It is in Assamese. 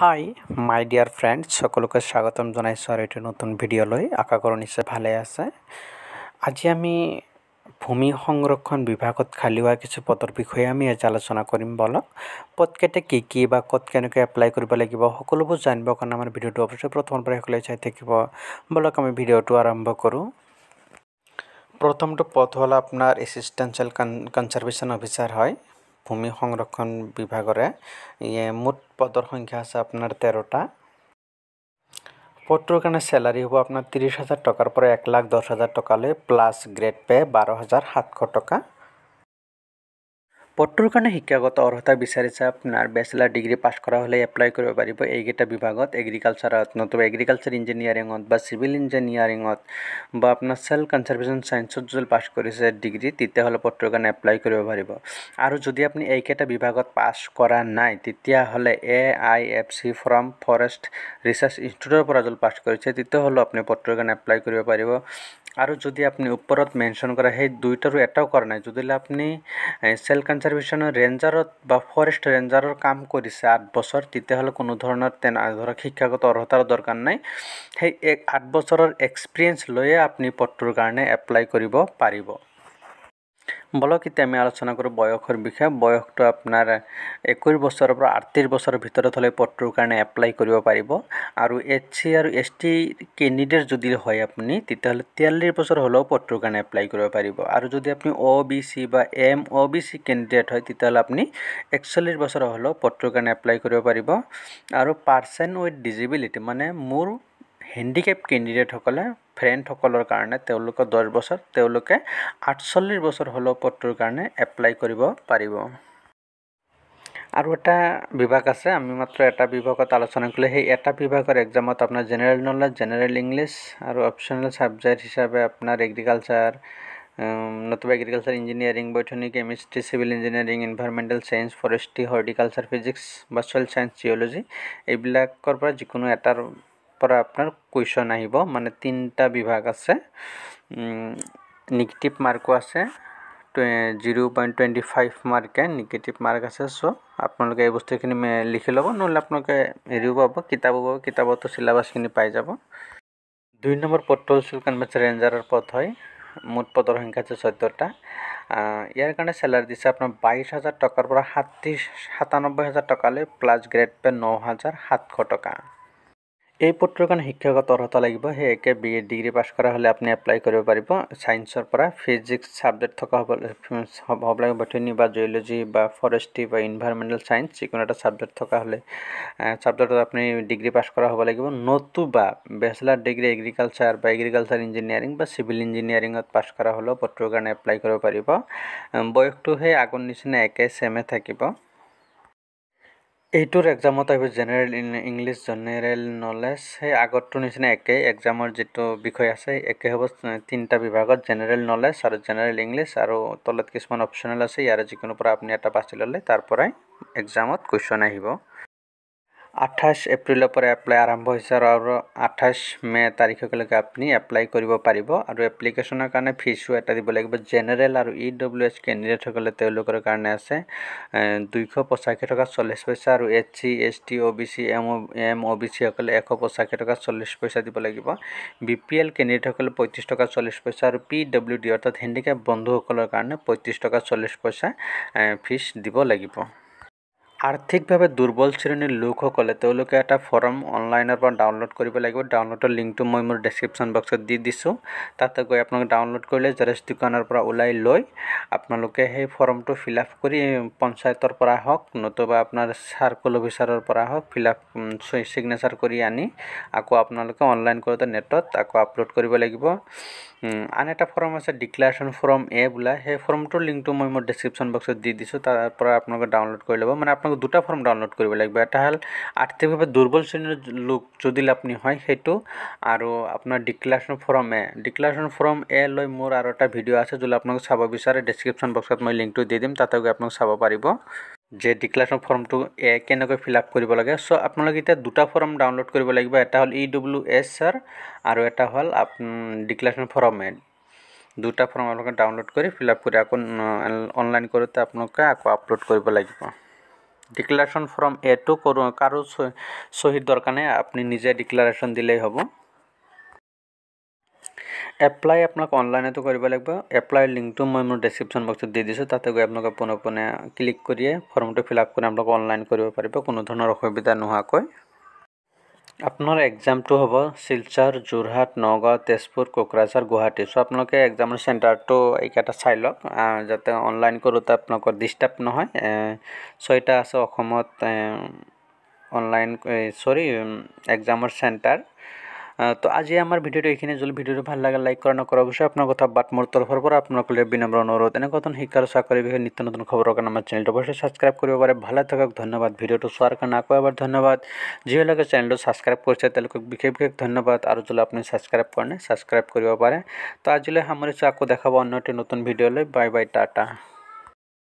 হাই মাই ডিয়াৰ ফ্ৰেণ্ডছ সকলোকে স্বাগতম জনাইছোঁ আৰু এইটো নতুন ভিডিঅ'লৈ আশা কৰোঁ নিশ্চয় ভালে আছে আজি আমি ভূমি সংৰক্ষণ বিভাগত খালি হোৱা কিছু পদৰ বিষয়ে আমি আজি আলোচনা কৰিম বলক পটকেতে কি কি বা ক'ত কেনেকৈ এপ্লাই কৰিব লাগিব সকলোবোৰ জানিবৰ কাৰণে আমাৰ ভিডিঅ'টো অৱশ্যে প্ৰথমৰ পৰাই সকলোৱে চাই থাকিব বলক আমি ভিডিঅ'টো আৰম্ভ কৰোঁ প্ৰথমটো পদ হ'ল আপোনাৰ এচিষ্টেঞ্চিয়েল কন কনজাৰ্ভেশ্যন অফিচাৰ হয় ভূমি সংৰক্ষণ বিভাগৰে ইয়ে মুঠ পদৰ সংখ্যা আছে আপোনাৰ তেৰটা পদটোৰ কাৰণে চেলাৰী হ'ব আপোনাৰ ত্ৰিছ হাজাৰ টকাৰ পৰা এক লাখ দহ হাজাৰ টকালৈ প্লাছ গ্ৰেড পে' বাৰ হাজাৰ সাতশ টকা পদটোৰ কাৰণে শিক্ষাগত অৰ্হতা বিচাৰিছে আপোনাৰ বেচেলাৰ ডিগ্ৰী পাছ কৰা হ'লে এপ্লাই কৰিব পাৰিব এইকেইটা বিভাগত এগ্ৰিকালচাৰত নতুবা এগ্ৰিকালচাৰ ইঞ্জিনিয়াৰিঙত বা চিভিল ইঞ্জিনিয়াৰিঙত বা আপোনাৰ চেল কনজাৰ্ভেশ্যন চায়েন্সত যদি পাছ কৰিছে ডিগ্ৰী তেতিয়াহ'লে পদটোৰ কাৰণে এপ্লাই কৰিব পাৰিব আৰু যদি আপুনি এইকেইটা বিভাগত পাছ কৰা নাই তেতিয়াহ'লে A I F C from forest research ইনষ্টিটিউটৰ পৰা যদি পাছ কৰিছে তেতিয়াহ'লেও আপুনি পদটোৰ কাৰণে এপ্লাই কৰিব পাৰিব আৰু যদি আপুনি ওপৰত মেনশ্যন কৰা সেই দুইটাৰো এটাও কৰা নাই যদি আপুনি চেল কনজাৰ্ভেশ্যনৰ ৰেঞ্জাৰত বা ফৰেষ্ট ৰেঞ্জাৰৰ কাম কৰিছে আঠ বছৰ তেতিয়াহ'লে কোনো ধৰণৰ তেনে ধৰক শিক্ষাগত অৰ্হতাৰ দৰকাৰ নাই সেই এক আঠ বছৰৰ এক্সপিৰিয়েঞ্চ লৈয়ে আপুনি পদটোৰ কাৰণে এপ্লাই কৰিব পাৰিব বলক এতিয়া আমি আলোচনা কৰোঁ বয়সৰ বিষয়ে বয়সটো আপোনাৰ একৈছ বছৰৰ পৰা আঠত্ৰিছ বছৰৰ ভিতৰত হ'লে পত্ৰৰ কাৰণে এপ্লাই কৰিব পাৰিব আৰু এইচ চি আৰু এছ টি কেণ্ডিডেট যদি হয় আপুনি তেতিয়াহ'লে তিয়াল্লিছ বছৰ হ'লেও পত্ৰৰ কাৰণে এপ্লাই কৰিব পাৰিব আৰু যদি আপুনি অ' বি চি বা M O' B C candidate হয় তেতিয়াহ'লে আপুনি একচল্লিছ বছৰ হ'লেও পত্ৰৰ কাৰণে এপ্লাই কৰিব পাৰিব আৰু পাৰ্চন উইথ ডিজিবিলিটি মানে মোৰ হেণ্ডিকেপ কেণ্ডিডেটসকলে ফ্ৰেণ্ডসকলৰ কাৰণে তেওঁলোকৰ দহ বছৰ তেওঁলোকে আঠচল্লিছ বছৰ হ'লেও পদটোৰ কাৰণে এপ্লাই কৰিব পাৰিব আৰু এটা বিভাগ আছে আমি মাত্ৰ এটা বিভাগত আলোচনা কৰিলোঁ সেই এটা বিভাগৰ এক্সামত আপোনাৰ জেনেৰেল নলেজ জেনেৰেল ইংলিছ আৰু অপশ্যনেল ছাবজেক্ট হিচাপে আপোনাৰ এগ্ৰিকালচাৰ নতুবা এগ্ৰিকালচাৰ ইঞ্জিনিয়াৰিং বৈঠনিক chemistry civil engineering environmental science forestry horticulture physics বা চইল ছায়েন্স জিঅ'লজি এইবিলাকৰ পৰা যিকোনো এটাৰ তারপরে আপনার কুইশন আহিব মানে তিনিটা বিভাগ আছে নিগেটিভ মাৰ্কো আছে জিৰ' পইণ্ট টুৱেণ্টি ফাইভ মাৰ্কে নিগেটিভ মাৰ্ক আছে চ' আপোনালোকে এই বস্তুখিনি লিখি ল'ব নহ'লে আপোনালোকে হেৰিও পাব কিতাপো পাব কিতাপতো চিলেবাছখিনি পাই যাব দুই নম্বৰ পদটো হৈছিল কনভেঞ্চ ৰেঞ্জাৰৰ পদ হয় মুঠ পদৰ সংখ্যা আছে চৈধ্যটা ইয়াৰ কাৰণে চেলাৰী দিছে আপোনাৰ বাইছ হাজাৰ টকাৰ পৰা সাতত্ৰিছ সাতানব্বৈ হাজাৰ টকালৈ প্লাছ গ্ৰেড পে' ন হাজাৰ সাতশ টকা এই পত্ৰ কাৰণে শিক্ষকত অৰ্হতা লাগিব সেই একে বি এ ডিগ্ৰী পাছ কৰা হ'লে আপুনি এপ্লাই কৰিব পাৰিব চায়েন্সৰ পৰা ফিজিক্স ছাবজেক্ট থকা হ'ব হ'ব লাগে বটনী বা জুৱেলজি বা ফৰেষ্ট্ৰি বা ইনভাইৰমেণ্টেল চায়েন্স যিকোনো এটা ছাবজেক্ট থকা হ'লে ছাবজেক্টত আপুনি ডিগ্ৰী পাছ কৰা হ'ব লাগিব নতুবা বেচেলাৰ ডিগ্ৰী এগ্ৰিকালচাৰ বা এগ্ৰিকালচাৰ ইঞ্জিনিয়াৰিং বা চিভিল ইঞ্জিনিয়াৰিঙত পাছ কৰা হ'লেও পত্ৰৰ কাৰণে এপ্লাই কৰিব পাৰিব বয়সটো সেই আগৰ নিচিনা একে চেমে থাকিব এইটোৰ এক্সামত আহিব জেনেৰেল ইংলিছ জেনেৰেল নলেজ সেই আগৰটোৰ নিচিনা একেই এক্সামৰ যিটো বিষয় আছে একে হ'ব তিনিটা বিভাগত জেনেৰেল নলেজ আৰু জেনেৰেল ইংলিছ আৰু তলত কিছুমান অপশ্যনেল আছে ইয়াৰে যিকোনো পৰা আপুনি এটা বাছি ল'লে তাৰ পৰাই এক্সামত কুৱেশ্যন আহিব আঠাইছ এপ্ৰিলৰ পৰা এপ্লাই আৰম্ভ হৈছে আৰু আৰু আঠাইছ মে' তাৰিখলৈকে আপুনি এপ্লাই কৰিব পাৰিব আৰু এপ্লিকেশ্যনৰ কাৰণে ফিজো এটা দিব লাগিব জেনেৰেল আৰু ই ডব্লিউ এছ কেণ্ডিডেটসকলে তেওঁলোকৰ কাৰণে আছে দুশ পঁচাশী টকা চল্লিছ পইচা আৰু S C S T O' B C M M O' B চিসকলে এশ পঁচাশী টকা চল্লিছ পইচা দিব লাগিব বি পি এল কেণ্ডিডেটসকলে পঁয়ত্ৰিছ টকা চল্লিছ পইচা আৰু পি ডব্লিউ ডি অৰ্থাৎ হেণ্ডিকেপ বন্ধুসকলৰ কাৰণে পঁয়ত্ৰিছ টকা চল্লিছ পইচা ফিজ দিব লাগিব আৰ্থিকভাৱে দুৰ্বল শ্ৰেণীৰ লোকসকলে তেওঁলোকে এটা ফৰ্ম অনলাইনৰ পৰা ডাউনলোড কৰিব লাগিব ডাউনলোডৰ লিংকটো মই মোৰ ডেছক্ৰিপশ্যন বক্সত দি দিছোঁ তাতে গৈ আপোনালোকে ডাউনলোড কৰিলে জেৰেষ্ট দোকানৰ পৰা ওলাই লৈ আপোনালোকে সেই ফৰ্মটো ফিল আপ কৰি পঞ্চায়তৰ পৰা হওক নতুবা আপোনাৰ চাৰ্কল অফিচাৰৰ পৰা হওক ফিল আপ ছিগনেচাৰ কৰি আনি আকৌ আপোনালোকে অনলাইন কৰোঁতে নেটত আকৌ আপলোড কৰিব লাগিব আন এটা ফৰ্ম আছে ডিক্লেৰেশ্যন ফৰ্ম এ বোলা সেই ফৰ্মটোৰ লিংকটো মই মোৰ ডেছক্ৰিপশ্যন বক্সত দি দিছোঁ তাৰ পৰা আপোনালোকে ডাউনলোড কৰি ল'ব মানে প্ৰথমতে দুটা ফৰ্ম ডাউনলোড কৰিব লাগিব এটা হ'ল আৰ্থিকভাৱে দুৰ্বল শ্ৰেণীৰ লোক যদি আপুনি হয় সেইটো আৰু আপোনাৰ ডিক্লাৰেশ্যন ফৰ্ম এ ডিক্লাৰেশ্যন ফৰ্ম এ লৈ মোৰ আৰু এটা ভিডিঅ' আছে যোনে আপোনালোকে চাব বিচাৰে ডেছক্ৰিপশ্যন বক্সত মই লিংকটো দি দিম তাতে গৈ আপোনালোকে চাব পাৰিব যে ডিক্লাৰেশ্যন ফৰ্মটো এ কেনেকৈ ফিল আপ কৰিব লাগে চ' আপোনালোকে এতিয়া দুটা ফৰ্ম ডাউনলোড কৰিব লাগিব এটা হ'ল ই ডব্লিউ এছ আৰ আৰু এটা হ'ল আপ ডিক্লাৰেশ্যন ফৰ্ম এ দুটা ফৰ্ম আপোনালোকে ডাউনলোড কৰি ফিল আপ কৰি আকৌ অনলাইন কৰোঁতে আপোনালোকে আকৌ আপলোড কৰিব লাগিব ডিক্লারেশন ফর্ম এটো করো কারো সহি দরকার নেই আপনি নিজে ডিক্লারেশন দিলেই হব এপ্লাই আপনার অনলাইনতো করব লাগবে এপ্লাই লিঙ্কটো মই মোৰ ডেসক্রিপশন বক্সত দি দিছো তাতে গৈ আপনাদের পুনে পুনে ক্লিক করিয়ে ফর্মটো ফিল আপ করে আপনাদের অনলাইন করিব পারিব কোনো ধরনের অসুবিধা নোহাকয় আপোনাৰ এক্সামটো হ'ব শিলচৰ যোৰহাট নগাঁও তেজপুৰ কোকৰাঝাৰ গুৱাহাটী চ' আপোনালোকে এক্সামৰ চেণ্টাৰটো এইকেইটা চাই লওক যাতে অনলাইন কৰোঁতে আপোনালোকৰ ডিষ্টাৰ্ব নহয় ছয়টা আছে অসমত অনলাইন চৰি এক্সামৰ চেণ্টাৰ তো আজি আমাৰ ভিডিঅ'টো এইখিনি যদি ভিডিঅ'টো ভাল লাগে লাইক কৰা নকৰা অৱশ্যে আপোনাৰ কথা বাট মোৰ তৰফৰ পৰা আপোনালোকলৈ বিনম্ৰ অনুরোধ এনে শিক্ষা শিক্ষার চাকৰি বিষয়ে নিত্য নতুন খবর কাৰণে আমাৰ চেনেলটো অৱশ্যে সাবস্ক্রাইব কৰিব পাৰে ভালে থাকুক ধন্যবাদ ভিডিঅ'টো চোৱাৰ কাৰণে আকৌ এবাৰ ধন্যবাদ যেহেতু চেনেলটো ছাবস্ক্ৰাইব কৰিছে তেওঁলোকক বিশেষ বিশেষ ধন্যবাদ আৰু যদি আপুনি ছাবস্ক্ৰাইব করেন সাবস্ক্রাইব ছাবস্ক্ৰাইব কৰিব পাৰে তো আজিলৈ সামৰিছোঁ আকৌ দেখাব অন্য এটি নতুন ভিডিঅ'লৈ বাই বাই টাটা